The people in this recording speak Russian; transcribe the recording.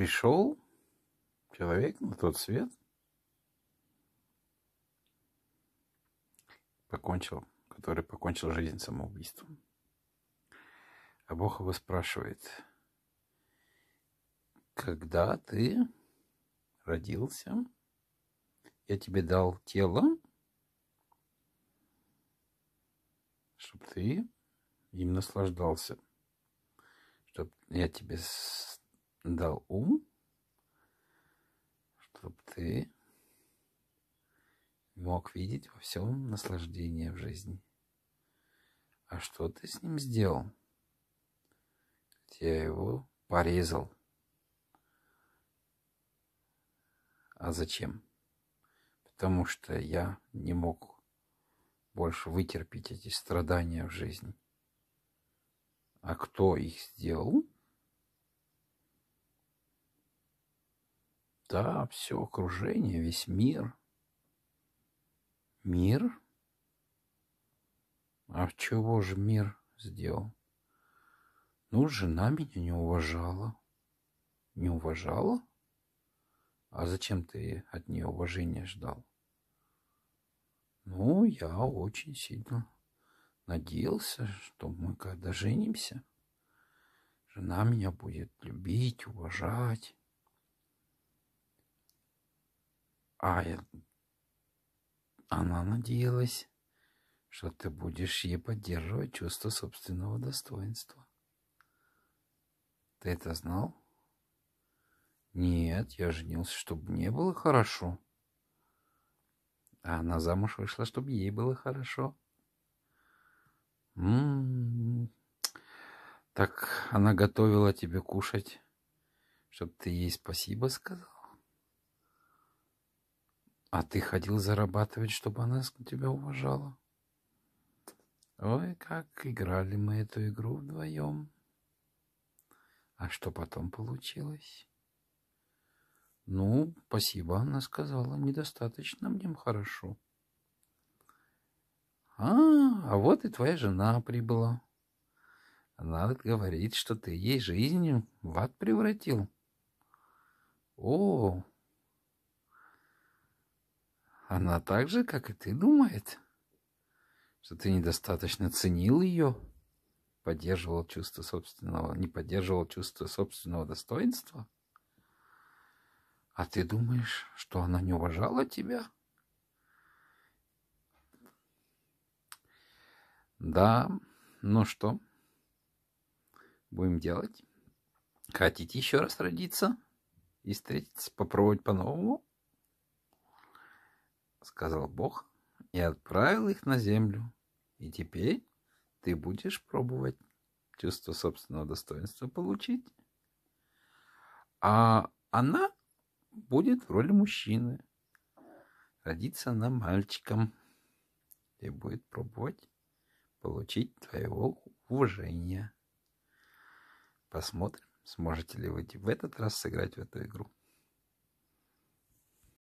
пришел человек на тот свет, покончил, который покончил жизнь самоубийством. А Бог его спрашивает, когда ты родился, я тебе дал тело, чтобы ты им наслаждался, чтобы я тебе дал ум, чтобы ты мог видеть во всем наслаждение в жизни. А что ты с ним сделал? Я его порезал. А зачем? Потому что я не мог больше вытерпеть эти страдания в жизни. А кто их сделал? Темнота, все окружение, весь мир. Мир? А чего же мир сделал? Ну, жена меня не уважала. Не уважала? А зачем ты от нее уважения ждал? Ну, я очень сильно надеялся, что мы когда женимся, жена меня будет любить, уважать. А она надеялась, что ты будешь ей поддерживать чувство собственного достоинства. Ты это знал? Нет, я женился, чтобы мне было хорошо. А она замуж вышла, чтобы ей было хорошо. М -м -м. Так она готовила тебе кушать, чтобы ты ей спасибо сказал? А ты ходил зарабатывать, чтобы она тебя уважала. Ой, как играли мы эту игру вдвоем. А что потом получилось? Ну, спасибо, она сказала, недостаточно мне хорошо. А, а вот и твоя жена прибыла. Она говорит, что ты ей жизнь в ад превратил. О, она так же, как и ты, думает, что ты недостаточно ценил ее, поддерживал чувство собственного, не поддерживал чувство собственного достоинства. А ты думаешь, что она не уважала тебя? Да, ну что, будем делать? Хотите еще раз родиться и встретиться, попробовать по-новому? — сказал Бог, — и отправил их на землю. И теперь ты будешь пробовать чувство собственного достоинства получить. А она будет в роли мужчины. Родится она мальчиком и будет пробовать получить твоего уважения. Посмотрим, сможете ли вы в этот раз сыграть в эту игру.